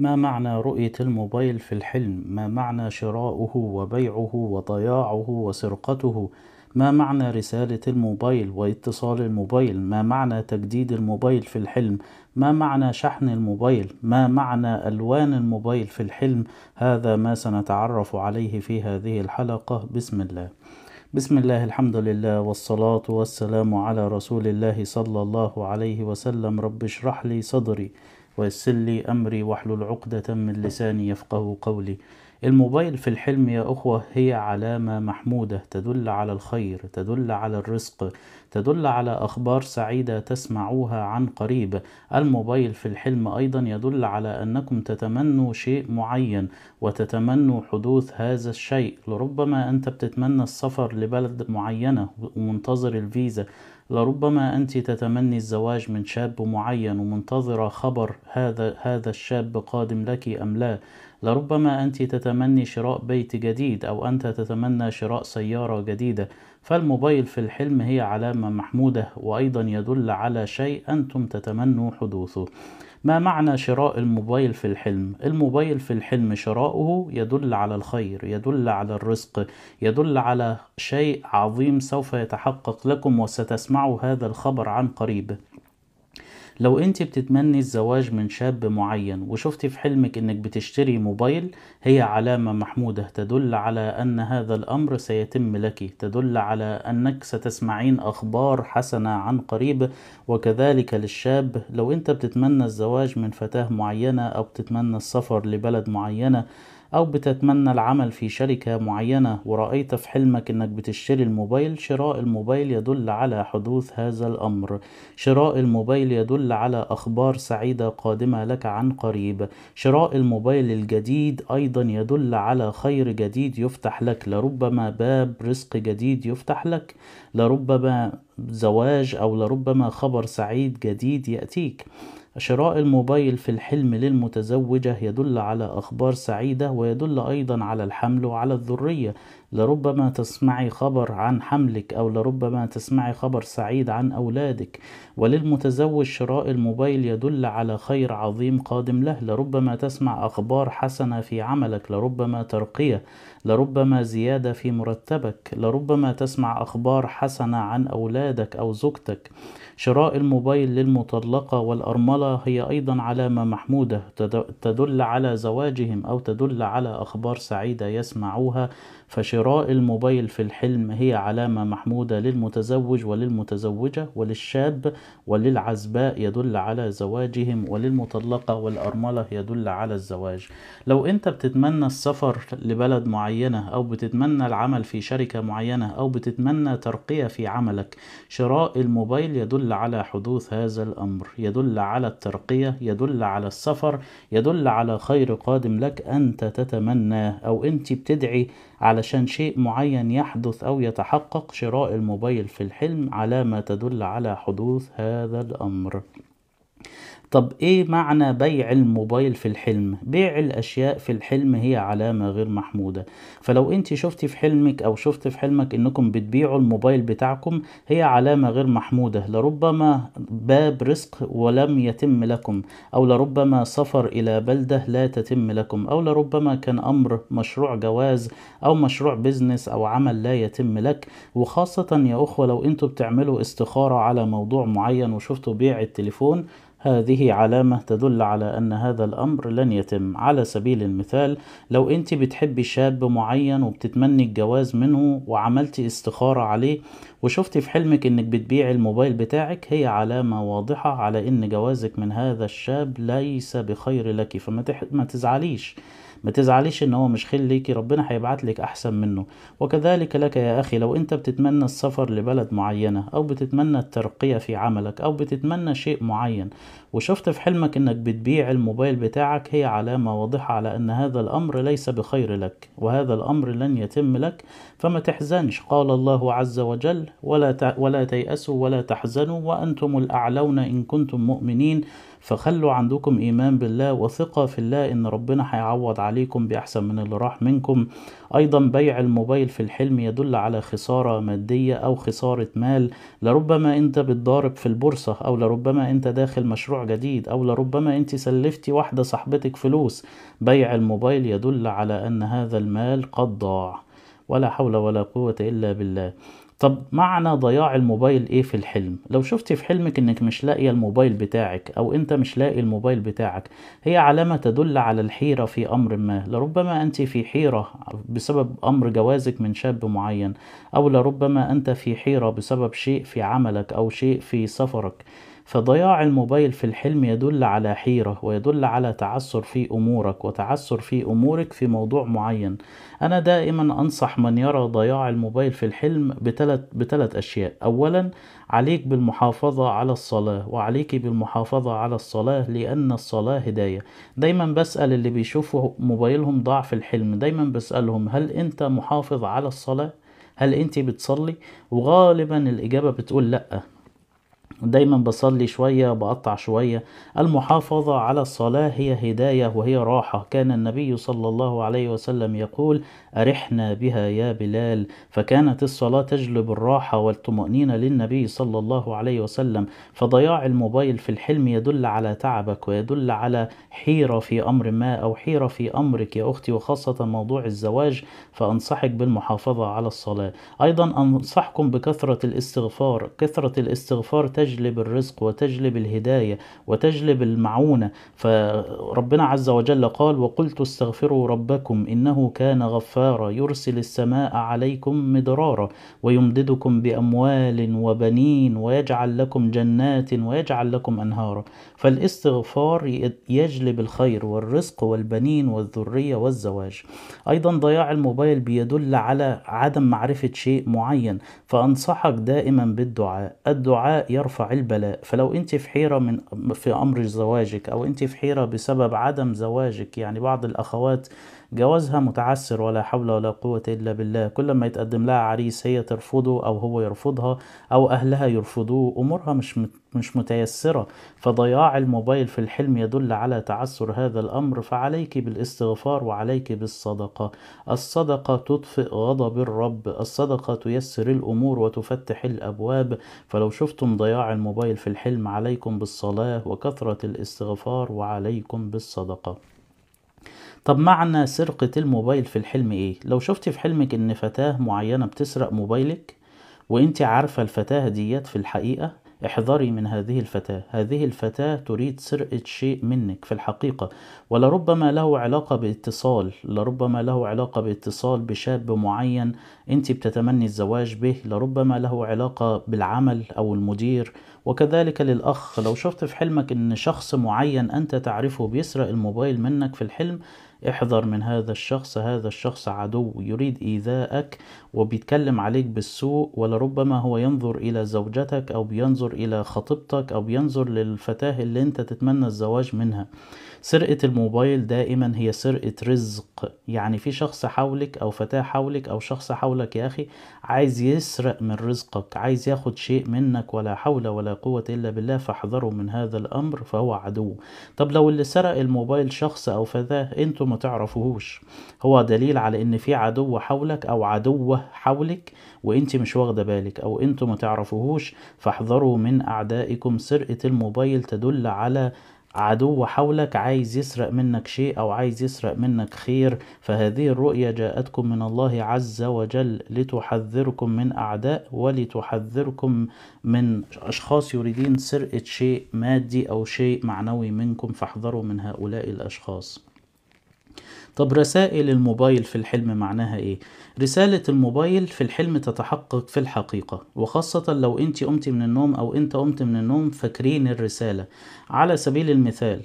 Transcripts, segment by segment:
ما معنى رؤية الموبايل في الحلم؟ ما معنى شراؤه وبيعه وضياعه وسرقته؟ ما معنى رسالة الموبايل واتصال الموبايل؟ ما معنى تجديد الموبايل في الحلم؟ ما معنى شحن الموبايل؟ ما معنى ألوان الموبايل في الحلم؟ هذا ما سنتعرف عليه في هذه الحلقة بسم الله. بسم الله الحمد لله والصلاة والسلام على رسول الله صلى الله عليه وسلم رب اشرح لي صدري ويسر لي أمري واحلل عقدة من لساني يفقه قولي الموبايل في الحلم يا أخوة هي علامة محمودة تدل على الخير تدل على الرزق تدل على أخبار سعيدة تسمعوها عن قريب الموبايل في الحلم أيضا يدل على أنكم تتمنوا شيء معين وتتمنوا حدوث هذا الشيء لربما أنت بتتمنى السفر لبلد معينة ومنتظر الفيزا لربما أنت تتمني الزواج من شاب معين ومنتظرة خبر هذا هذا الشاب قادم لك أم لا لربما أنت تتمني شراء بيت جديد أو أنت تتمنى شراء سيارة جديدة فالموبايل في الحلم هي علامة محمودة وأيضا يدل على شيء أنتم تتمنوا حدوثه ما معنى شراء الموبايل في الحلم الموبايل في الحلم شراؤه يدل على الخير يدل على الرزق يدل على شيء عظيم سوف يتحقق لكم وستسمعوا هذا الخبر عن قريب لو انت بتتمني الزواج من شاب معين وشفتي في حلمك انك بتشتري موبايل هي علامة محمودة تدل على ان هذا الامر سيتم لك تدل على انك ستسمعين اخبار حسنة عن قريب وكذلك للشاب لو انت بتتمنى الزواج من فتاة معينة او بتتمنى السفر لبلد معينة أو بتتمنى العمل في شركة معينة ورأيت في حلمك إنك بتشتري الموبايل شراء الموبايل يدل على حدوث هذا الأمر شراء الموبايل يدل على أخبار سعيدة قادمة لك عن قريب شراء الموبايل الجديد أيضا يدل على خير جديد يفتح لك لربما باب رزق جديد يفتح لك لربما زواج أو لربما خبر سعيد جديد يأتيك شراء الموبايل في الحلم للمتزوجة يدل على أخبار سعيدة ويدل أيضا على الحمل وعلى الذرية لربما تسمعي خبر عن حملك أو لربما تسمعي خبر سعيد عن أولادك وللمتزوج شراء الموبايل يدل على خير عظيم قادم له لربما تسمع أخبار حسنة في عملك لربما ترقية لربما زيادة في مرتبك لربما تسمع أخبار حسنة عن أولادك أو زوجتك شراء الموبايل للمطلقة والأرملة هي أيضا علامة محمودة تدل على زواجهم أو تدل على أخبار سعيدة يسمعوها فشراء الموبايل في الحلم هي علامة محمودة للمتزوج وللمتزوجة وللشاب وللعزباء يدل على زواجهم وللمطلقة والأرملة يدل على الزواج لو أنت بتتمنى السفر لبلد معينة أو بتتمنى العمل في شركة معينة أو بتتمنى ترقية في عملك شراء الموبايل يدل يدل على حدوث هذا الأمر يدل على الترقية يدل على السفر يدل على خير قادم لك أنت تتمناه أو أنت بتدعي علشان شيء معين يحدث أو يتحقق شراء الموبايل في الحلم علامة تدل على حدوث هذا الأمر طب ايه معنى بيع الموبايل في الحلم بيع الاشياء في الحلم هي علامة غير محمودة فلو انت شفتي في حلمك او شفت في حلمك انكم بتبيعوا الموبايل بتاعكم هي علامة غير محمودة لربما باب رزق ولم يتم لكم او لربما سفر الى بلدة لا تتم لكم او لربما كان امر مشروع جواز او مشروع بيزنس او عمل لا يتم لك وخاصة يا اخوة لو انتوا بتعملوا استخارة على موضوع معين وشفتوا بيع التليفون هذه علامة تدل على أن هذا الأمر لن يتم على سبيل المثال لو أنت بتحبي شاب معين وبتتمني الجواز منه وعملتي استخارة عليه وشفت في حلمك أنك بتبيعي الموبايل بتاعك هي علامة واضحة على أن جوازك من هذا الشاب ليس بخير لك فما تزعليش ما تزعليش ان هو مش خير ليكي ربنا هيبعت لك احسن منه وكذلك لك يا اخي لو انت بتتمنى السفر لبلد معينة او بتتمنى الترقية في عملك او بتتمنى شيء معين وشفت في حلمك انك بتبيع الموبايل بتاعك هي علامة واضحة على ان هذا الامر ليس بخير لك وهذا الامر لن يتم لك فما تحزنش قال الله عز وجل ولا ولا تيأسوا ولا تحزنوا وأنتم الأعلون إن كنتم مؤمنين فخلوا عندكم ايمان بالله وثقه في الله ان ربنا هيعوض عليكم باحسن من اللي راح منكم ايضا بيع الموبايل في الحلم يدل على خساره ماديه او خساره مال لربما انت بتضارب في البورصه او لربما انت داخل مشروع جديد او لربما انت سلفتي واحده صاحبتك فلوس بيع الموبايل يدل على ان هذا المال قد ضاع ولا حول ولا قوه الا بالله طب معنى ضياع الموبايل ايه في الحلم لو شفتي في حلمك انك مش لاقيه الموبايل بتاعك او انت مش لاقي الموبايل بتاعك هي علامه تدل على الحيره في امر ما لربما انت في حيره بسبب امر جوازك من شاب معين او لربما انت في حيره بسبب شيء في عملك او شيء في سفرك فضياع الموبايل في الحلم يدل على حيرة ويدل على تعسر في أمورك وتعسر في أمورك في موضوع معين أنا دائما أنصح من يرى ضياع الموبايل في الحلم بثلاث بتلت أشياء أولا عليك بالمحافظة على الصلاة وعليك بالمحافظة على الصلاة لأن الصلاة هداية دايما بسأل اللي بيشوفوا موبايلهم ضاع في الحلم دايما بسألهم هل أنت محافظ على الصلاة؟ هل أنت بتصلي؟ وغالبا الإجابة بتقول لأ دايما بصلي شوية بقطع شوية المحافظة على الصلاة هي هداية وهي راحة كان النبي صلى الله عليه وسلم يقول أرحنا بها يا بلال فكانت الصلاة تجلب الراحة والطمأنينة للنبي صلى الله عليه وسلم فضياع الموبايل في الحلم يدل على تعبك ويدل على حيرة في أمر ما أو حيرة في أمرك يا أختي وخاصة موضوع الزواج فأنصحك بالمحافظة على الصلاة أيضا أنصحكم بكثرة الاستغفار كثرة الاستغفار تجلب تجلب الرزق وتجلب الهداية وتجلب المعونة فربنا عز وجل قال وقلت استغفروا ربكم إنه كان غفارا يرسل السماء عليكم مدرارا ويمددكم بأموال وبنين ويجعل لكم جنات ويجعل لكم أنهارا فالاستغفار يجلب الخير والرزق والبنين والذرية والزواج أيضا ضياع الموبايل بيدل على عدم معرفة شيء معين فأنصحك دائما بالدعاء الدعاء يرفع البلاء فلو انت في حيرة من في امر زواجك او انت في حيرة بسبب عدم زواجك يعني بعض الاخوات جوازها متعسر ولا حول ولا قوة إلا بالله كل ما يتقدم لها عريس هي ترفضه أو هو يرفضها أو أهلها يرفضوه أمورها مش مش متيسرة فضياع الموبايل في الحلم يدل على تعسر هذا الأمر فعليك بالاستغفار وعليك بالصدقة الصدقة تطفئ غضب الرب الصدقة تيسر الأمور وتفتح الأبواب فلو شفتم ضياع الموبايل في الحلم عليكم بالصلاة وكثرة الاستغفار وعليكم بالصدقة طب معنى سرقة الموبايل في الحلم ايه لو شفتي في حلمك ان فتاة معينة بتسرق موبايلك وانت عارفة الفتاة ديت في الحقيقة احذري من هذه الفتاة هذه الفتاة تريد سرقة شيء منك في الحقيقة ولربما له علاقة باتصال لربما له علاقة باتصال بشاب معين انت بتتمني الزواج به لربما له علاقة بالعمل او المدير وكذلك للأخ لو شفت في حلمك أن شخص معين أنت تعرفه بيسرق الموبايل منك في الحلم احذر من هذا الشخص هذا الشخص عدو يريد إيذاءك وبيتكلم عليك بالسوء ولربما هو ينظر إلى زوجتك أو بينظر إلى خطيبتك أو بينظر للفتاة اللي أنت تتمنى الزواج منها سرقة الموبايل دائما هي سرقة رزق يعني في شخص حولك أو فتاة حولك أو شخص حولك يا أخي عايز يسرق من رزقك عايز ياخد شيء منك ولا حول ولا قوة إلا بالله فاحذروا من هذا الأمر فهو عدو طب لو اللي سرق الموبايل شخص أو فتاة أنتوا ما تعرفوهوش هو دليل على إن في عدو حولك أو عدوة حولك وأنت مش واخدة بالك أو أنتوا ما تعرفوهوش فاحذروا من أعدائكم سرقة الموبايل تدل على عدو حولك عايز يسرق منك شيء او عايز يسرق منك خير فهذه الرؤية جاءتكم من الله عز وجل لتحذركم من اعداء ولتحذركم من اشخاص يريدين سرقه شيء مادي او شيء معنوي منكم فاحذروا من هؤلاء الاشخاص طب رسائل الموبايل في الحلم معناها ايه رسالة الموبايل في الحلم تتحقق في الحقيقة وخاصة لو انت قمت من النوم او انت قمت من النوم فاكرين الرسالة على سبيل المثال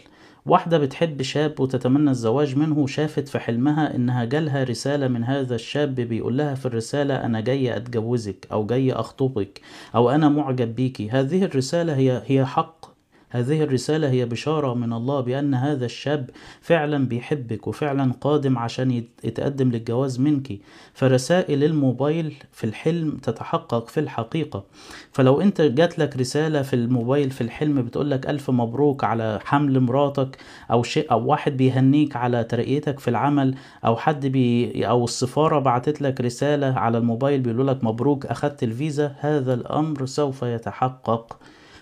واحدة بتحب شاب وتتمنى الزواج منه وشافت في حلمها إنها جالها رسالة من هذا الشاب بيقول لها في الرسالة أنا جاي أتجوزك أو جاي أخطبك أو أنا معجب بيكي هذه الرسالة هي هي حق هذه الرسالة هي بشارة من الله بأن هذا الشاب فعلا بيحبك وفعلا قادم عشان يتقدم للجواز منك فرسائل الموبايل في الحلم تتحقق في الحقيقة فلو انت جات لك رسالة في الموبايل في الحلم بتقولك ألف مبروك على حمل مراتك أو شيء أو واحد بيهنيك على ترقيتك في العمل أو حد بي أو السفارة بعتت لك رسالة على الموبايل بيقولولك مبروك أخدت الفيزا هذا الأمر سوف يتحقق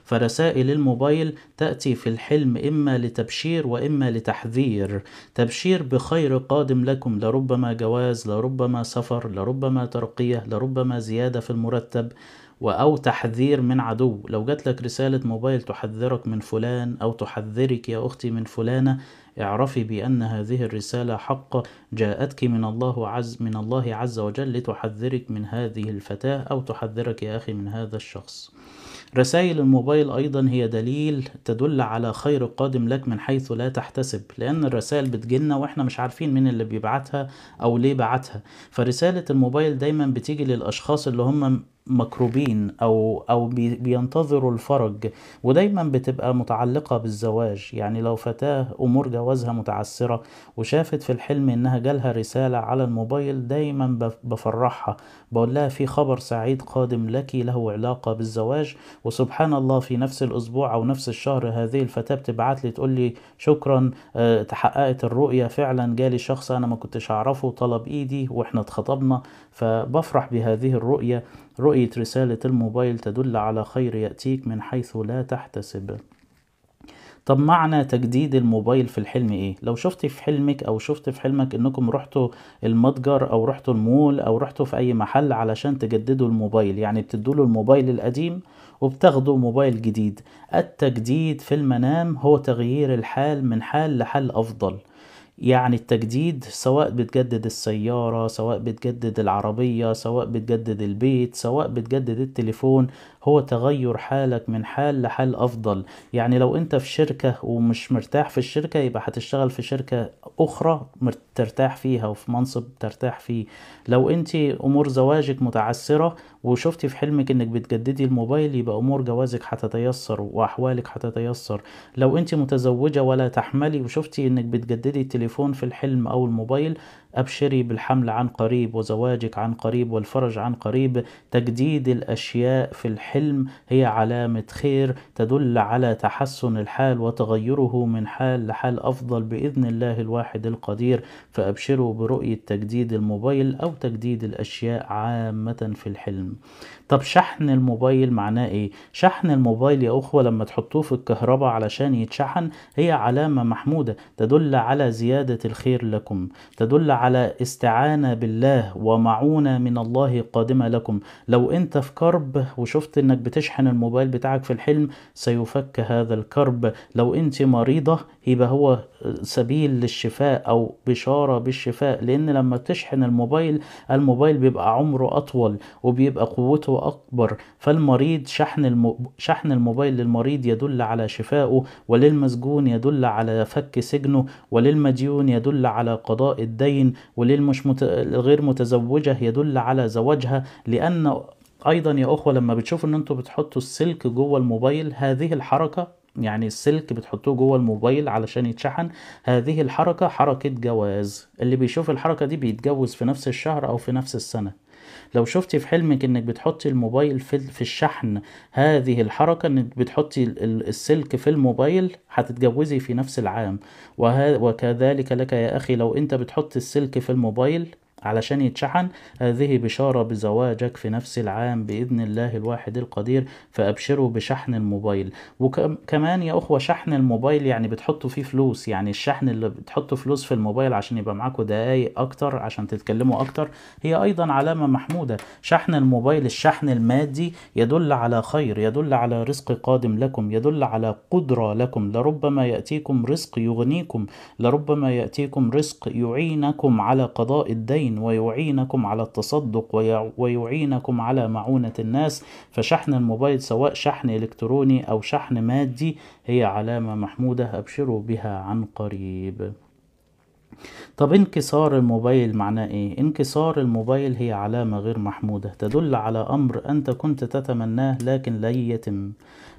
فرسائل الموبايل تأتي في الحلم إما لتبشير وإما لتحذير تبشير بخير قادم لكم لربما جواز لربما سفر لربما ترقية لربما زيادة في المرتب أو تحذير من عدو لو جات لك رسالة موبايل تحذرك من فلان أو تحذرك يا أختي من فلانة اعرفي بأن هذه الرسالة حق جاءتك من الله عز من الله عز وجل لتحذرك من هذه الفتاة أو تحذرك يا أخي من هذا الشخص رسائل الموبايل أيضا هي دليل تدل على خير قادم لك من حيث لا تحتسب لأن الرسائل بتجيلنا وإحنا مش عارفين مين اللي بيبعتها أو ليه بعتها فرسالة الموبايل دايما بتيجي للأشخاص اللي هم مكروبين او او بينتظروا الفرج ودايما بتبقى متعلقه بالزواج يعني لو فتاه امور جوازها متعسره وشافت في الحلم انها جالها رساله على الموبايل دايما بفرحها بقول لها في خبر سعيد قادم لك له علاقه بالزواج وسبحان الله في نفس الاسبوع او نفس الشهر هذه الفتاه بتبعت لي تقول لي شكرا آه، تحققت الرؤيه فعلا جالي شخص انا ما كنتش اعرفه طلب ايدي واحنا اتخطبنا فبفرح بهذه الرؤيه رؤية رسالة الموبايل تدل على خير يأتيك من حيث لا تحتسب طب معنى تجديد الموبايل في الحلم ايه لو شفتي في حلمك او شفت في حلمك انكم رحتوا المتجر او رحتوا المول او رحتوا في اي محل علشان تجددوا الموبايل يعني بتدوا له الموبايل القديم وبتاخدوا موبايل جديد التجديد في المنام هو تغيير الحال من حال لحال افضل يعني التجديد سواء بتجدد السيارة سواء بتجدد العربية سواء بتجدد البيت سواء بتجدد التليفون هو تغير حالك من حال لحال أفضل يعني لو أنت في شركة ومش مرتاح في الشركة يبقى هتشتغل في شركة أخرى ترتاح فيها وفي منصب ترتاح فيه لو أنت أمور زواجك متعسرة وشفتي في حلمك انك بتجددي الموبايل يبقى امور جوازك هتتيسر واحوالك هتتيسر لو انت متزوجه ولا تحملي وشفتي انك بتجددي التليفون في الحلم او الموبايل أبشري بالحمل عن قريب وزواجك عن قريب والفرج عن قريب تجديد الأشياء في الحلم هي علامة خير تدل على تحسن الحال وتغيره من حال لحال أفضل بإذن الله الواحد القدير فأبشروا برؤية تجديد الموبايل أو تجديد الأشياء عامة في الحلم طب شحن الموبايل معناه ايه شحن الموبايل يا اخوه لما تحطوه في الكهرباء علشان يتشحن هي علامه محموده تدل على زياده الخير لكم تدل على استعانه بالله ومعونه من الله قادمه لكم لو انت في كرب وشفت انك بتشحن الموبايل بتاعك في الحلم سيفك هذا الكرب لو انت مريضه يبقى هو سبيل للشفاء او بشاره بالشفاء لان لما تشحن الموبايل الموبايل بيبقى عمره اطول وبيبقى قوته أكبر فالمريض شحن, الم... شحن الموبايل للمريض يدل على شفائه وللمسجون يدل على فك سجنه وللمديون يدل على قضاء الدين وللمش مت... غير متزوجة يدل على زواجها لأن أيضا يا أخوة لما بتشوفوا أن أنتوا بتحطوا السلك جوه الموبايل هذه الحركة يعني السلك بتحطوه جوه الموبايل علشان يتشحن هذه الحركة حركة جواز اللي بيشوف الحركة دي بيتجوز في نفس الشهر أو في نفس السنة لو شفتي في حلمك انك بتحطي الموبايل في, في الشحن هذه الحركة انك بتحطي السلك في الموبايل هتتجوزي في نفس العام وكذلك لك يا اخي لو انت بتحط السلك في الموبايل علشان يتشحن هذه بشارة بزواجك في نفس العام بإذن الله الواحد القدير فأبشروا بشحن الموبايل وكمان يا أخوة شحن الموبايل يعني بتحطوا فيه فلوس يعني الشحن اللي بتحطوا فلوس في الموبايل عشان يبقى معاكوا دقايق أكتر عشان تتكلموا أكتر هي أيضا علامة محمودة شحن الموبايل الشحن المادي يدل على خير يدل على رزق قادم لكم يدل على قدرة لكم لربما يأتيكم رزق يغنيكم لربما يأتيكم رزق يعينكم على قضاء الدين المسلمين ويعينكم على التصدق ويعينكم على معونة الناس فشحن الموبايل سواء شحن إلكتروني أو شحن مادي هي علامة محمودة أبشروا بها عن قريب طب انكسار الموبايل معناه ايه انكسار الموبايل هي علامة غير محمودة تدل على امر انت كنت تتمناه لكن لن يتم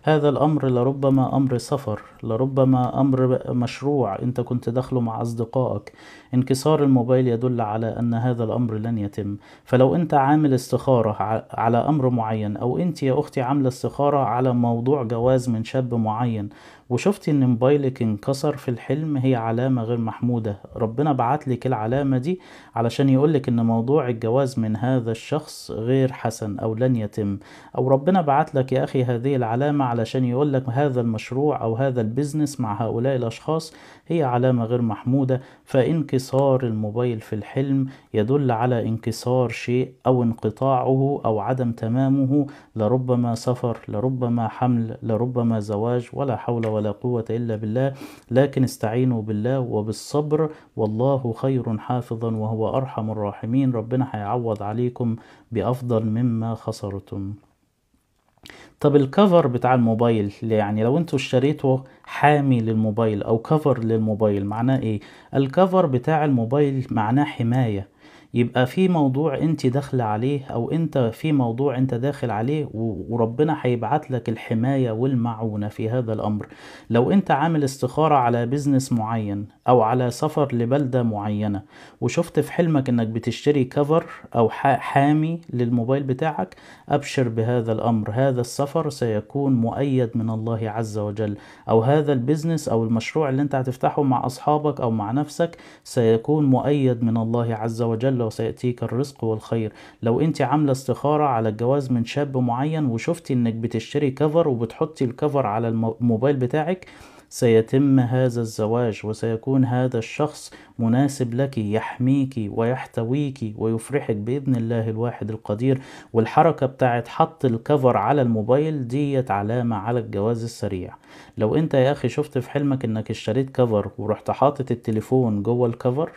هذا الأمر لربما أمر سفر لربما أمر مشروع أنت كنت داخله مع أصدقائك انكسار الموبايل يدل على أن هذا الأمر لن يتم فلو أنت عامل استخارة على أمر معين أو أنت يا أختي عاملة استخارة على موضوع جواز من شاب معين وشفتي ان موبايلك انكسر في الحلم هي علامة غير محمودة ربنا بعتلك العلامة دي علشان يقولك ان موضوع الجواز من هذا الشخص غير حسن او لن يتم او ربنا بعتلك يا اخي هذه العلامة علشان يقولك هذا المشروع او هذا البزنس مع هؤلاء الاشخاص هي علامة غير محمودة فانكسار الموبايل في الحلم يدل على انكسار شيء او انقطاعه او عدم تمامه لربما سفر لربما حمل لربما زواج ولا حول ولا ولا قوة إلا بالله لكن استعينوا بالله وبالصبر والله خير حافظا وهو أرحم الراحمين ربنا هيعوض عليكم بأفضل مما خسرتم طب الكفر بتاع الموبايل يعني لو انتوا اشتريتوا حامي للموبايل او كفر للموبايل معناه ايه الكفر بتاع الموبايل معناه حمايه يبقى في موضوع انت داخله عليه او انت في موضوع انت داخل عليه وربنا هيبعت لك الحمايه والمعونه في هذا الامر لو انت عامل استخاره على بيزنس معين او على سفر لبلده معينه وشفت في حلمك انك بتشتري كفر او حامي للموبايل بتاعك ابشر بهذا الامر هذا السفر سيكون مؤيد من الله عز وجل او هذا البيزنس او المشروع اللي انت هتفتحه مع اصحابك او مع نفسك سيكون مؤيد من الله عز وجل وسيأتيك الرزق والخير لو انت عاملة استخارة على الجواز من شاب معين وشفتي انك بتشتري كفر وبتحطي الكفر على الموبايل بتاعك سيتم هذا الزواج وسيكون هذا الشخص مناسب لك يحميك ويحتويك ويفرحك بإذن الله الواحد القدير والحركة بتاعت حط الكفر على الموبايل ديت علامة على الجواز السريع لو انت يا أخي شفت في حلمك انك اشتريت كفر ورحت حاطط التليفون جوه الكفر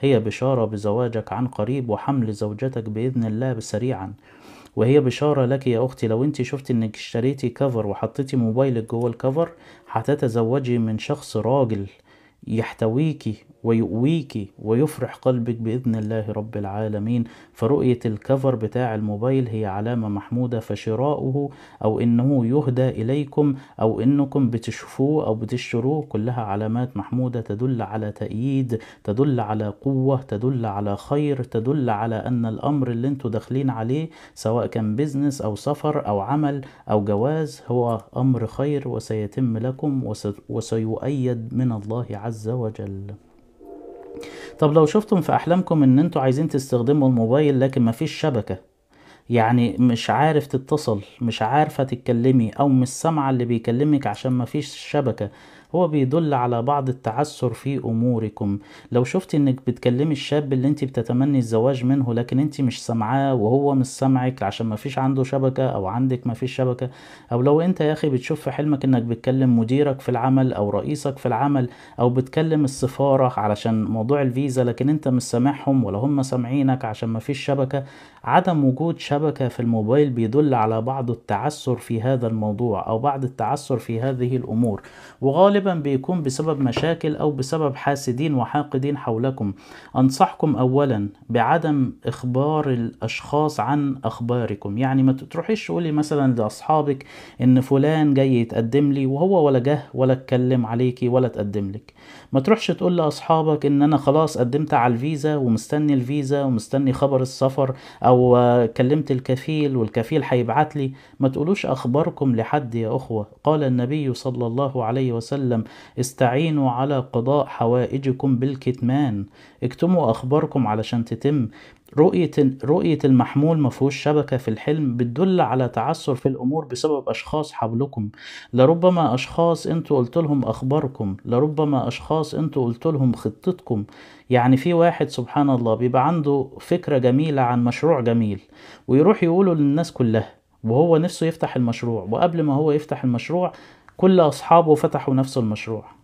هي بشارة بزواجك عن قريب وحمل زوجتك بإذن الله سريعا وهي بشارة لك يا أختي لو أنت شفت أنك اشتريتي كفر وحطيتي موبايلك جوه الكفر هتتزوجي من شخص راجل يحتويكي ويؤويك ويفرح قلبك بإذن الله رب العالمين فرؤية الكفر بتاع الموبايل هي علامة محمودة فشراؤه أو إنه يهدى إليكم أو إنكم بتشوفوه أو بتشتروه كلها علامات محمودة تدل على تأييد تدل على قوة تدل على خير تدل على أن الأمر اللي انتوا داخلين عليه سواء كان بيزنس أو سفر أو عمل أو جواز هو أمر خير وسيتم لكم وسيؤيد من الله عز وجل طب لو شفتم في احلامكم ان انتوا عايزين تستخدموا الموبايل لكن مفيش شبكة يعني مش عارف تتصل مش عارفة تتكلمي او مش سامعة اللي بيكلمك عشان مفيش شبكة هو بيدل على بعض التعسر في اموركم لو شفت انك بتكلمي الشاب اللي انت بتتمني الزواج منه لكن انت مش سامعاه وهو مش سامعك عشان ما فيش عنده شبكه او عندك ما فيش شبكه او لو انت يا اخي بتشوف في حلمك انك بتكلم مديرك في العمل او رئيسك في العمل او بتكلم السفاره علشان موضوع الفيزا لكن انت مش سامعهم ولا هم سامعينك عشان ما فيش شبكه عدم وجود شبكة في الموبايل بيدل على بعض التعثر في هذا الموضوع أو بعض التعثر في هذه الأمور وغالبا بيكون بسبب مشاكل أو بسبب حاسدين وحاقدين حولكم أنصحكم أولا بعدم إخبار الأشخاص عن أخباركم يعني ما تروحيش تقولي مثلا لأصحابك إن فلان جاي يتقدم لي وهو ولا جه ولا اتكلم عليكي ولا تقدم لك ما تروحش تقول لأصحابك إن أنا خلاص قدمت على الفيزا ومستني الفيزا ومستني خبر السفر او كلمت الكفيل والكفيل هيبعت لي ما تقولوش اخباركم لحد يا اخوه قال النبي صلى الله عليه وسلم استعينوا على قضاء حوائجكم بالكتمان اكتموا اخباركم علشان تتم رؤية رؤية المحمول مفهوش شبكة في الحلم بتدل على تعثر في الأمور بسبب أشخاص حولكم لربما أشخاص أنتوا قلت لهم أخباركم لربما أشخاص أنتوا قلت لهم خطتكم يعني في واحد سبحان الله بيبقى عنده فكرة جميلة عن مشروع جميل ويروح يقوله للناس كلها وهو نفسه يفتح المشروع وقبل ما هو يفتح المشروع كل أصحابه فتحوا نفس المشروع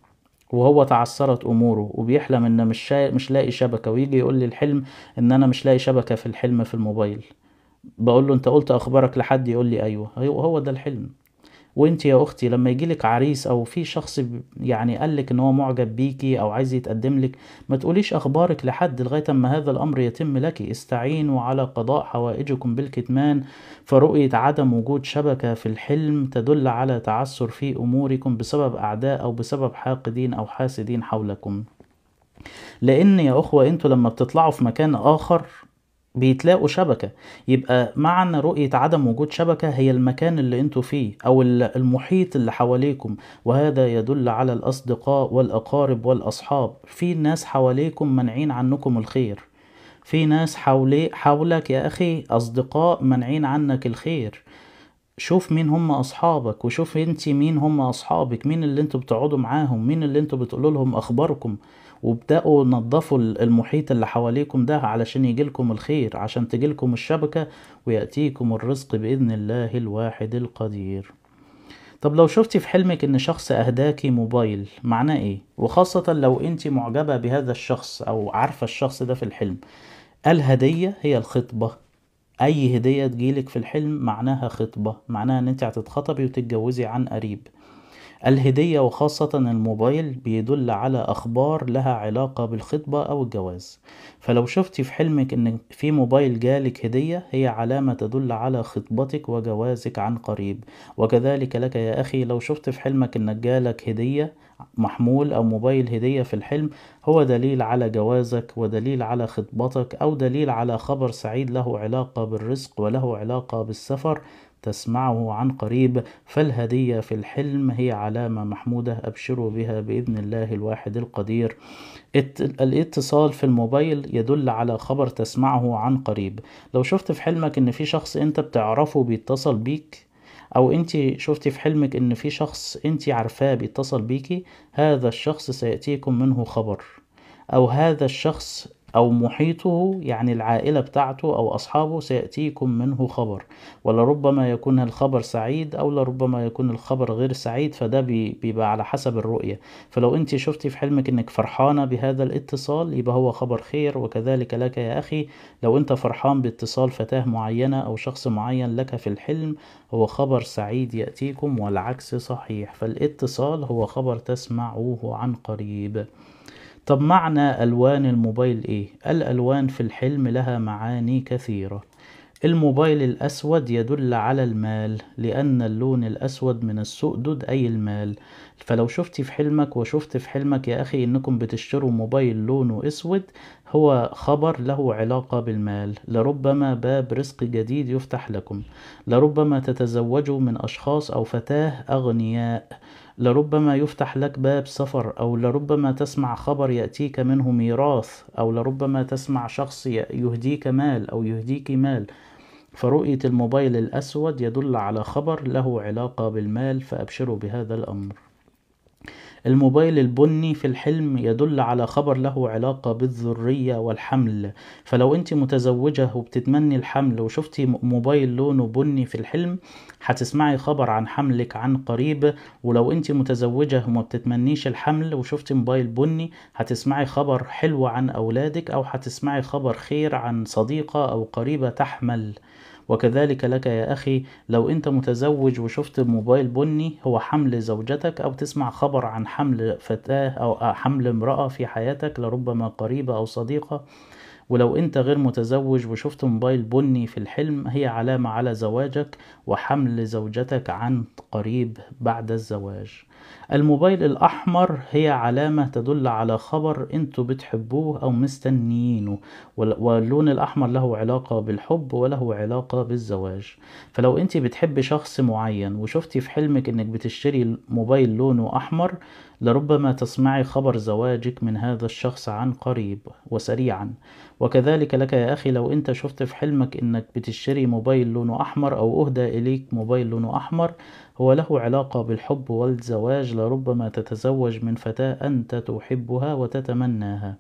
وهو تعثرت اموره وبيحلم ان مش مش لاقي شبكه ويجي يقول لي الحلم ان انا مش لاقي شبكه في الحلم في الموبايل بقول له انت قلت اخبارك لحد يقول لي ايوه هو ده الحلم وانت يا اختي لما يجيلك عريس او في شخص يعني قالك ان هو معجب بيكي او عايز يتقدم لك ما تقوليش اخبارك لحد لغايه اما هذا الامر يتم لك استعينوا على قضاء حوائجكم بالكتمان فرؤيه عدم وجود شبكه في الحلم تدل على تعسر في اموركم بسبب اعداء او بسبب حاقدين او حاسدين حولكم لان يا اخوه انتوا لما بتطلعوا في مكان اخر بيتلاقوا شبكة يبقى معنى رؤية عدم وجود شبكة هي المكان اللي انتوا فيه او المحيط اللي حواليكم وهذا يدل على الاصدقاء والاقارب والاصحاب في ناس حواليكم منعين عنكم الخير في ناس حولي حولك يا اخي اصدقاء منعين عنك الخير شوف مين هم اصحابك وشوف انت مين هم اصحابك مين اللي انتوا بتقعدوا معاهم مين اللي انتوا بتقولوا لهم اخباركم وابدأوا نظفوا المحيط اللي حواليكم ده علشان يجيلكم الخير عشان تجيلكم الشبكة ويأتيكم الرزق بإذن الله الواحد القدير طب لو شفتي في حلمك ان شخص اهداكي موبايل معناه ايه وخاصة لو انت معجبة بهذا الشخص او عارفة الشخص ده في الحلم الهدية هي الخطبة اي هدية تجيلك في الحلم معناها خطبة معناها ان انت هتتخطبي وتتجوزي عن قريب الهدية وخاصة الموبايل بيدل على أخبار لها علاقة بالخطبة أو الجواز فلو شفتي في حلمك إن في موبايل جالك هدية هي علامة تدل على خطبتك وجوازك عن قريب وكذلك لك يا أخي لو شفت في حلمك إنك جالك هدية محمول أو موبايل هدية في الحلم هو دليل على جوازك ودليل على خطبتك أو دليل على خبر سعيد له علاقة بالرزق وله علاقة بالسفر تسمعه عن قريب فالهدية في الحلم هي علامة محمودة أبشروا بها بإذن الله الواحد القدير الاتصال في الموبايل يدل على خبر تسمعه عن قريب لو شفت في حلمك ان في شخص انت بتعرفه بيتصل بيك او انت شفتي في حلمك ان في شخص انت عارفاه بيتصل بيكي هذا الشخص سيأتيكم منه خبر او هذا الشخص أو محيطه يعني العائلة بتاعته أو أصحابه سيأتيكم منه خبر ولربما يكون الخبر سعيد أو لربما يكون الخبر غير سعيد فده بيبقى على حسب الرؤية فلو أنت شفتي في حلمك أنك فرحانة بهذا الاتصال يبقى هو خبر خير وكذلك لك يا أخي لو أنت فرحان باتصال فتاة معينة أو شخص معين لك في الحلم هو خبر سعيد يأتيكم والعكس صحيح فالاتصال هو خبر تسمعوه عن قريب طب معنى ألوان الموبايل إيه؟ الألوان في الحلم لها معاني كثيرة الموبايل الأسود يدل على المال لأن اللون الأسود من السؤدد أي المال فلو شفتي في حلمك وشفت في حلمك يا أخي إنكم بتشتروا موبايل لونه أسود هو خبر له علاقة بالمال لربما باب رزق جديد يفتح لكم لربما تتزوجوا من أشخاص أو فتاة أغنياء لربما يفتح لك باب سفر او لربما تسمع خبر ياتيك منه ميراث او لربما تسمع شخص يهديك مال او يهديك مال فرؤيه الموبايل الاسود يدل على خبر له علاقه بالمال فابشروا بهذا الامر الموبايل البني في الحلم يدل على خبر له علاقة بالذرية والحمل فلو انت متزوجة وبتتمني الحمل وشفتي موبايل لونه بني في الحلم هتسمعي خبر عن حملك عن قريب ولو انت متزوجة وما بتتمنيش الحمل وشفتي موبايل بني هتسمعي خبر حلو عن أولادك أو هتسمعي خبر خير عن صديقة أو قريبة تحمل وكذلك لك يا أخي لو أنت متزوج وشفت موبايل بني هو حمل زوجتك أو تسمع خبر عن حمل فتاة أو حمل امرأة في حياتك لربما قريبة أو صديقة ولو انت غير متزوج وشفت موبايل بني في الحلم هي علامة على زواجك وحمل زوجتك عن قريب بعد الزواج الموبايل الأحمر هي علامة تدل على خبر انتوا بتحبوه أو مستنيينه واللون الأحمر له علاقة بالحب وله علاقة بالزواج فلو انت بتحبي شخص معين وشفتي في حلمك انك بتشتري موبايل لونه أحمر لربما تسمعي خبر زواجك من هذا الشخص عن قريب وسريعا وكذلك لك يا أخي لو أنت شفت في حلمك أنك بتشتري موبايل لونه أحمر أو أهدى إليك موبايل لونه أحمر هو له علاقة بالحب والزواج لربما تتزوج من فتاة أنت تحبها وتتمناها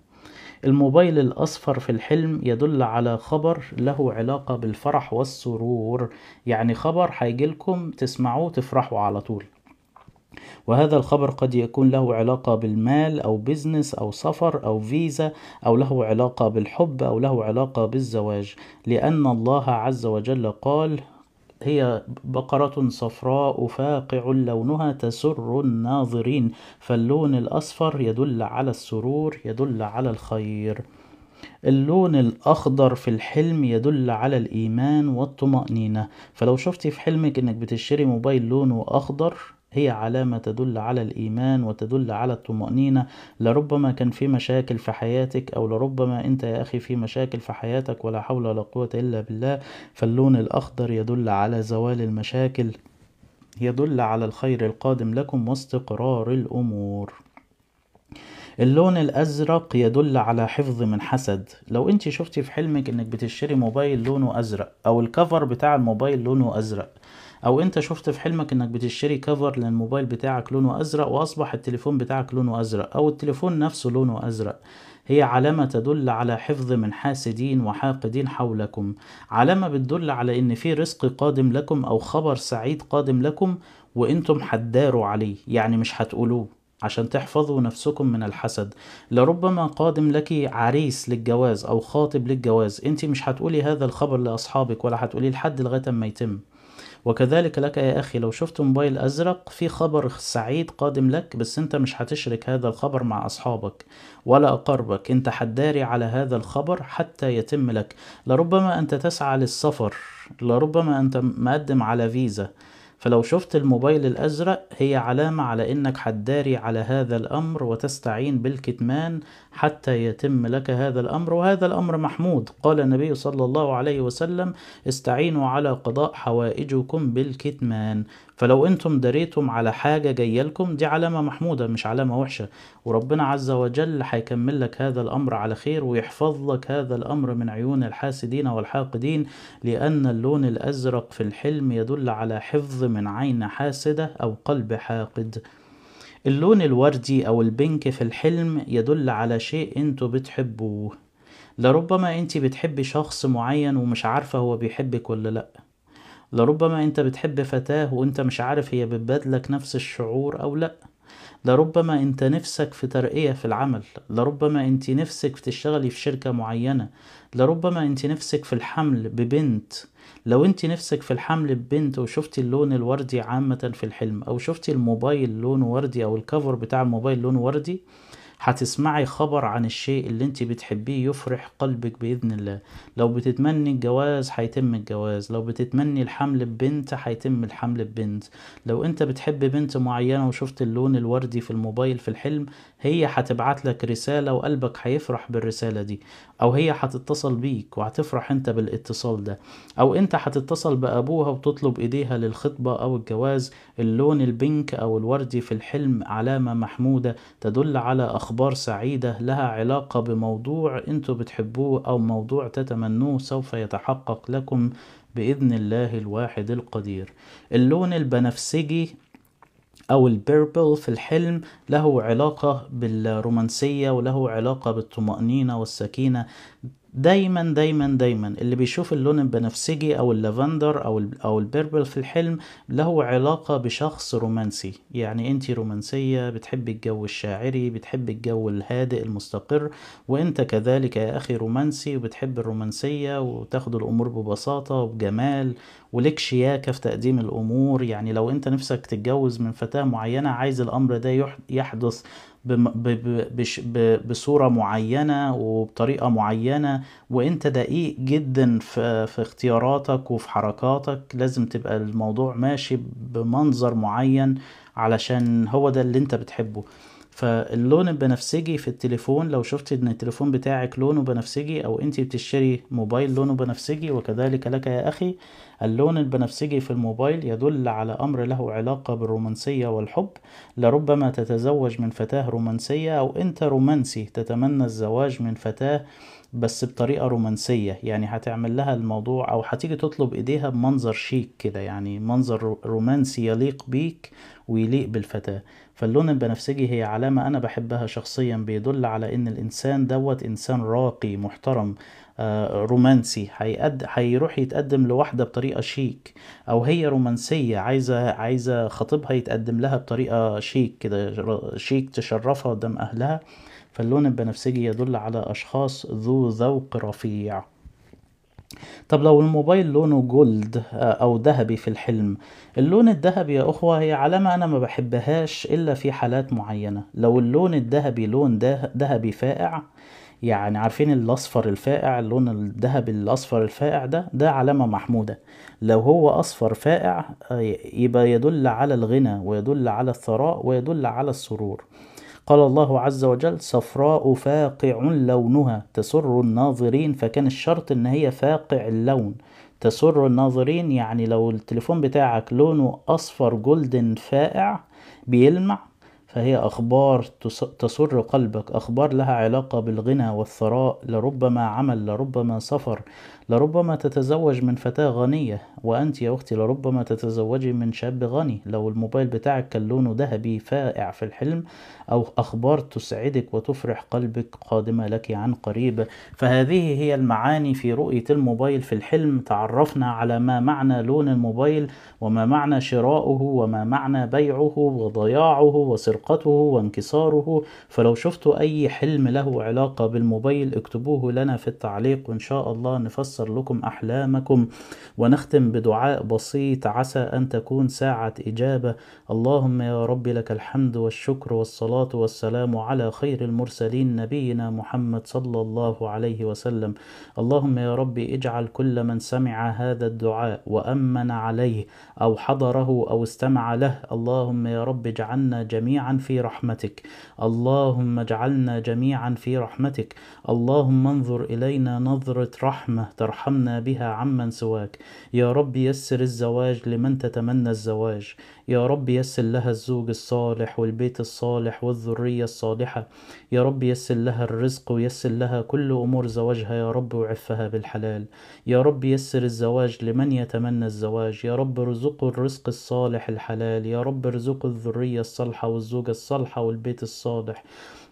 الموبايل الأصفر في الحلم يدل على خبر له علاقة بالفرح والسرور يعني خبر هيجيلكم تسمعوه تفرحوا على طول وهذا الخبر قد يكون له علاقة بالمال أو بزنس أو سفر أو فيزا أو له علاقة بالحب أو له علاقة بالزواج لأن الله عز وجل قال هي بقرة صفراء فاقع لونها تسر الناظرين فاللون الأصفر يدل على السرور يدل على الخير اللون الأخضر في الحلم يدل على الإيمان والطمأنينة فلو شفتي في حلمك إنك بتشتري موبايل لونه أخضر هي علامة تدل على الإيمان وتدل على الطمأنينة لربما كان في مشاكل في حياتك أو لربما أنت يا أخي في مشاكل في حياتك ولا حول ولا قوة إلا بالله فاللون الأخضر يدل على زوال المشاكل يدل على الخير القادم لكم واستقرار الأمور اللون الازرق يدل على حفظ من حسد لو انت شفتي في حلمك انك بتشتري موبايل لونه ازرق او الكفر بتاع الموبايل لونه ازرق او انت شفت في حلمك انك بتشتري كفر للموبايل بتاعك لونه ازرق واصبح التليفون بتاعك لونه ازرق او التليفون نفسه لونه ازرق هي علامة تدل على حفظ من حاسدين وحاقدين حولكم علامة بتدل على ان في رزق قادم لكم او خبر سعيد قادم لكم وانتم هتداروا عليه يعني مش هتقولوه عشان تحفظوا نفسكم من الحسد لربما قادم لك عريس للجواز او خاطب للجواز انت مش هتقولي هذا الخبر لاصحابك ولا هتقولي لحد لغايه ما يتم وكذلك لك يا أخي لو شفت موبايل أزرق في خبر سعيد قادم لك بس أنت مش هتشرك هذا الخبر مع أصحابك ولا أقربك أنت حداري على هذا الخبر حتى يتم لك لربما أنت تسعى للسفر لربما أنت مقدم على فيزا فلو شفت الموبايل الأزرق هي علامة على إنك حداري على هذا الأمر وتستعين بالكتمان حتى يتم لك هذا الأمر وهذا الأمر محمود قال النبي صلى الله عليه وسلم استعينوا على قضاء حوائجكم بالكتمان فلو انتم دريتم على حاجة جاية لكم دي علامة محمودة مش علامة وحشة وربنا عز وجل هيكمل لك هذا الأمر على خير ويحفظ لك هذا الأمر من عيون الحاسدين والحاقدين لأن اللون الأزرق في الحلم يدل على حفظ من عين حاسدة أو قلب حاقد اللون الوردي أو البنك في الحلم يدل على شيء انتوا بتحبوه لربما انت بتحبي شخص معين ومش عارفة هو بيحبك ولا لأ لربما انت بتحب فتاة وانت مش عارف هي بتبادلك نفس الشعور أو لأ لربما انت نفسك في ترقية في العمل لربما انت نفسك في تشتغلي في شركة معينة لربما انت نفسك في الحمل ببنت لو انت نفسك في الحمل ببنت وشفتي اللون الوردي عامة في الحلم او شفتي الموبايل لونه وردي او الكفر بتاع الموبايل لونه وردي هتسمعي خبر عن الشيء اللي انت بتحبيه يفرح قلبك باذن الله لو بتتمني الجواز هيتم الجواز لو بتتمني الحمل ببنت هيتم الحمل ببنت لو انت بتحب بنت معينه وشفت اللون الوردي في الموبايل في الحلم هي هتبعت لك رساله وقلبك هيفرح بالرساله دي او هي هتتصل بيك وهتفرح انت بالاتصال ده او انت هتتصل بابوها وتطلب ايديها للخطبه او الجواز اللون البينك او الوردي في الحلم علامه محموده تدل على أخبار سعيدة لها علاقة بموضوع أنتوا بتحبوه أو موضوع تتمنوه سوف يتحقق لكم بإذن الله الواحد القدير اللون البنفسجي أو البيربل في الحلم له علاقة بالرومانسية وله علاقة بالطمأنينة والسكينة دايما دايما دايما اللي بيشوف اللون البنفسجي او اللافندر او او البيربل في الحلم له علاقه بشخص رومانسي يعني انت رومانسيه بتحبي الجو الشاعري بتحبي الجو الهادئ المستقر وانت كذلك يا اخي رومانسي وبتحب الرومانسيه وتاخد الامور ببساطه وبجمال ولك شياكه في تقديم الامور يعني لو انت نفسك تتجوز من فتاه معينه عايز الامر ده يحدث بصورة معينة وبطريقة معينة وانت دقيق جدا في, اختياراتك وفي حركاتك لازم تبقى الموضوع ماشي بمنظر معين علشان هو ده اللي انت بتحبه فاللون البنفسجي في التليفون لو شفت ان التليفون بتاعك لونه بنفسجي او انت بتشتري موبايل لونه بنفسجي وكذلك لك يا اخي اللون البنفسجي في الموبايل يدل على امر له علاقة بالرومانسية والحب لربما تتزوج من فتاة رومانسية او انت رومانسي تتمنى الزواج من فتاة بس بطريقة رومانسية يعني هتعمل لها الموضوع او هتيجي تطلب ايديها بمنظر شيك كده يعني منظر رومانسي يليق بيك ويليق بالفتاة فاللون البنفسجي هي علامة أنا بحبها شخصيا بيدل على إن الإنسان دوت إنسان راقي محترم آه، رومانسي هيقد... هيروح يتقدم لواحدة بطريقة شيك أو هي رومانسية عايزة عايزة خطيبها يتقدم لها بطريقة شيك كده شيك تشرفها قدام أهلها فاللون البنفسجي يدل على أشخاص ذو ذوق رفيع طب لو الموبايل لونه جولد آه، او ذهبي في الحلم اللون الذهبي يا اخوة هي علامة انا ما بحبهاش الا في حالات معينة لو اللون الذهبي لون ذهبي فائع يعني عارفين الاصفر الفائع اللون الذهبي الاصفر الفائع ده ده علامة محمودة لو هو اصفر فائع آه، يبقى يدل على الغنى ويدل على الثراء ويدل على السرور قال الله عز وجل صفراء فاقع لونها تسر الناظرين فكان الشرط ان هي فاقع اللون تسر الناظرين يعني لو التليفون بتاعك لونه اصفر جولدن فائع بيلمع فهي أخبار تسر قلبك أخبار لها علاقة بالغنى والثراء لربما عمل لربما سفر لربما تتزوج من فتاة غنية وأنت يا أختي لربما تتزوجي من شاب غني لو الموبايل بتاعك كان لونه ذهبي فائع في الحلم أو أخبار تسعدك وتفرح قلبك قادمة لك عن قريب فهذه هي المعاني في رؤية الموبايل في الحلم تعرفنا على ما معنى لون الموبايل وما معنى شراؤه وما معنى بيعه وضياعه وسرقه ثقته وانكساره فلو شفتوا أي حلم له علاقة بالموبايل اكتبوه لنا في التعليق وإن شاء الله نفسر لكم أحلامكم ونختم بدعاء بسيط عسى أن تكون ساعة إجابة اللهم يا رب لك الحمد والشكر والصلاة والسلام على خير المرسلين نبينا محمد صلى الله عليه وسلم اللهم يا رب اجعل كل من سمع هذا الدعاء وأمن عليه أو حضره أو استمع له اللهم يا رب اجعلنا جميعا في رحمتك اللهم اجعلنا جميعا في رحمتك اللهم انظر إلينا نظرة رحمة ترحمنا بها عمن سواك يا رب يسر الزواج لمن تتمنى الزواج يا رب يسر لها الزوج الصالح والبيت الصالح والذرية الصالحة يا رب يسر لها الرزق ويسر لها كل أمور زواجها يا رب وعفها بالحلال يا رب يسر الزواج لمن يتمنى الزواج يا رب ارزقه الرزق الصالح الحلال يا رب ارزقه الذرية الصالحة والزوجة الصالحة والبيت الصالح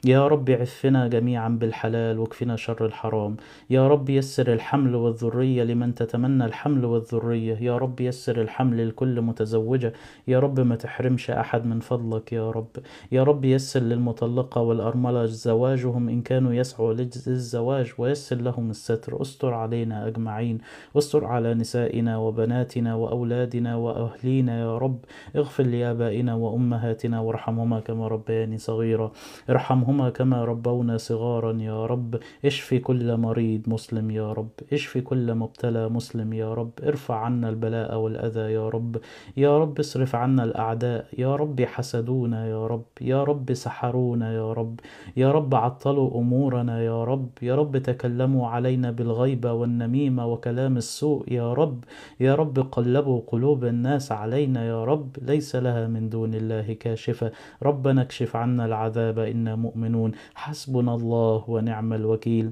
يا رب عفنا جميعا بالحلال واكفنا شر الحرام يا رب يسر الحمل والذرية لمن تتمنى الحمل والذرية يا رب يسر الحمل لكل متزوجة يا رب ما تحرمش أحد من فضلك يا رب يا رب يسر للمطلقة والأرملة زواجهم إن كانوا يسعوا للزواج ويسر لهم الستر استر علينا أجمعين استر على نسائنا وبناتنا وأولادنا وأهلينا يا رب اغفر لآبائنا وأمهاتنا وارحمهما كما ربياني صغيرة ارحمهم اللهم كما ربونا صغارا يا رب اشفي كل مريض مسلم يا رب اشفي كل مبتلى مسلم يا رب ارفع عنا البلاء والأذى يا رب يا رب اصرف عنا الأعداء يا رب حسدونا يا رب يا رب سحرونا يا رب يا رب عطلوا أمورنا يا رب يا رب تكلموا علينا بالغيبة والنميمة وكلام السوء يا رب يا رب قلبوا قلوب الناس علينا يا رب ليس لها من دون الله كاشفة ربنا اكشف عنا العذاب إنا مؤمنون يؤمنون حسبنا الله ونعم الوكيل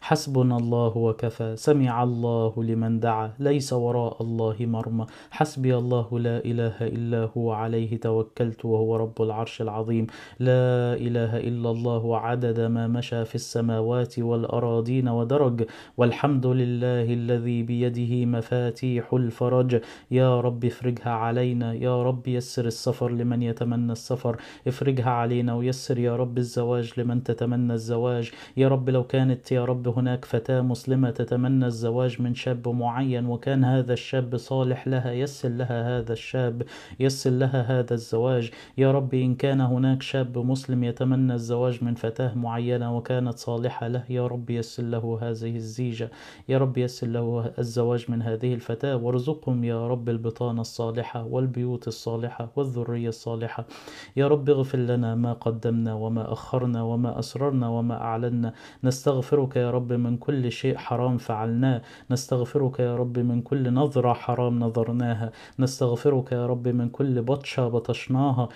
حسبنا الله وكفى سمع الله لمن دعا ليس وراء الله مرمى حسبي الله لا إله إلا هو عليه توكلت وهو رب العرش العظيم لا إله إلا الله عدد ما مشى في السماوات والأراضين ودرج والحمد لله الذي بيده مفاتيح الفرج يا رب افرجها علينا يا رب يسر السفر لمن يتمنى السفر افرجها علينا ويسر يا رب الزواج لمن تتمنى الزواج يا رب لو كانت يا يا رب هناك فتاة مسلمة تتمنى الزواج من شاب معين وكان هذا الشاب صالح لها يسر لها هذا الشاب يسر لها هذا الزواج يا رب إن كان هناك شاب مسلم يتمنى الزواج من فتاة معينة وكانت صالحة له يا رب يسر له هذه الزيجة يا رب يسر له الزواج من هذه الفتاة وارزقهم يا رب البطانة الصالحة والبيوت الصالحة والذرية الصالحة يا رب اغفر لنا ما قدمنا وما أخرنا وما أسررنا وما أعلنا نستغفرك نستغفرك يا رب من كل شيء حرام فعلناه نستغفرك يا رب من كل نظرة حرام نظرناها نستغفرك يا رب من كل بطشة بطشناها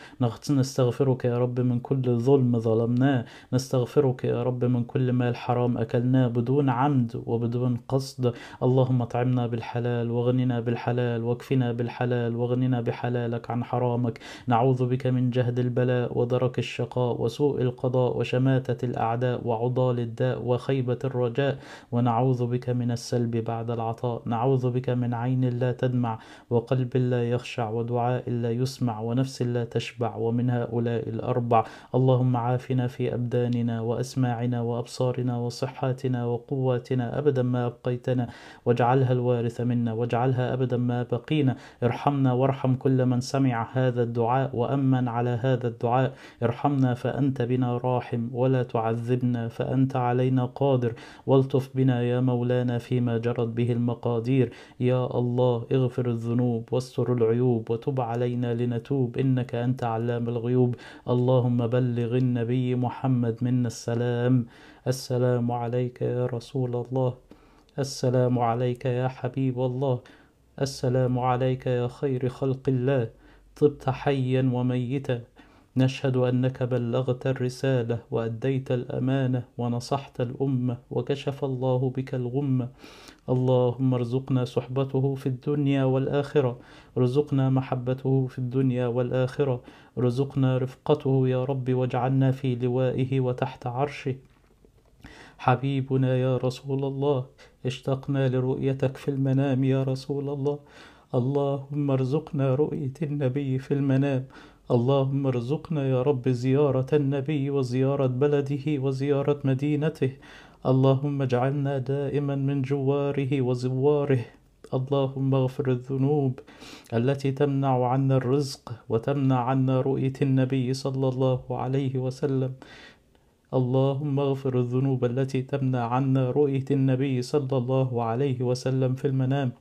نستغفرك يا رب من كل ظلم ظلمناه نستغفرك يا رب من كل مال حرام أكلناه بدون عمد وبدون قصد اللهم اطعمنا بالحلال وغننا بالحلال واكفنا بالحلال واغننا بحلالك عن حرامك نعوذ بك من جهد البلاء ودرك الشقاء وسوء القضاء وشماتة الأعداء وعضال الداء وخيبة وخيبة الرجاء ونعوذ بك من السلب بعد العطاء نعوذ بك من عين لا تدمع وقلب لا يخشع ودعاء لا يسمع ونفس لا تشبع ومن هؤلاء الأربع اللهم عافنا في أبداننا وأسماعنا وأبصارنا وصحاتنا وقواتنا أبدا ما أبقيتنا واجعلها الوارث منا واجعلها أبدا ما بقينا ارحمنا وارحم كل من سمع هذا الدعاء وأمن على هذا الدعاء ارحمنا فأنت بنا راحم ولا تعذبنا فأنت علينا قادر القادر والطف بنا يا مولانا فيما جرت به المقادير يا الله اغفر الذنوب واستر العيوب وتب علينا لنتوب إنك أنت علام الغيوب اللهم بلغ النبي محمد منا السلام السلام عليك يا رسول الله السلام عليك يا حبيب الله السلام عليك يا خير خلق الله طبت حيا وميتا نشهد انك بلغت الرساله واديت الامانه ونصحت الامه وكشف الله بك الغمه اللهم ارزقنا صحبته في الدنيا والاخره ارزقنا محبته في الدنيا والاخره ارزقنا رفقته يا رب واجعلنا في لوائه وتحت عرشه حبيبنا يا رسول الله اشتقنا لرؤيتك في المنام يا رسول الله اللهم ارزقنا رؤيه النبي في المنام اللهم ارزقنا يا رب زيارة النبي وزيارة بلده وزيارة مدينته اللهم اجعلنا دائما من جواره وزواره اللهم اغفر الذنوب التي تمنع عنا الرزق وتمنع عنا رؤية النبي صلى الله عليه وسلم اللهم اغفر الذنوب التي تمنع عنا رؤية النبي صلى الله عليه وسلم في المنام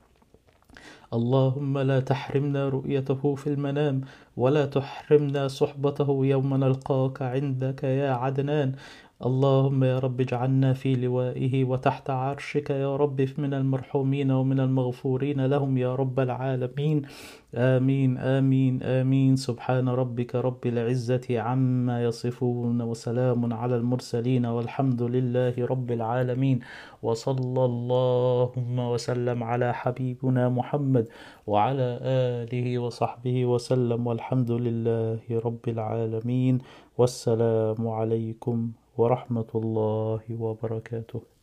اللهم لا تحرمنا رؤيته في المنام ولا تحرمنا صحبته يوم نلقاك عندك يا عدنان اللهم يا رب اجعلنا في لوائه وتحت عرشك يا رب من المرحومين ومن المغفورين لهم يا رب العالمين آمين آمين آمين سبحان ربك رب العزة عما يصفون وسلام على المرسلين والحمد لله رب العالمين وصلى اللهم وسلم على حبيبنا محمد وعلى آله وصحبه وسلم والحمد لله رب العالمين والسلام عليكم ورحمة الله وبركاته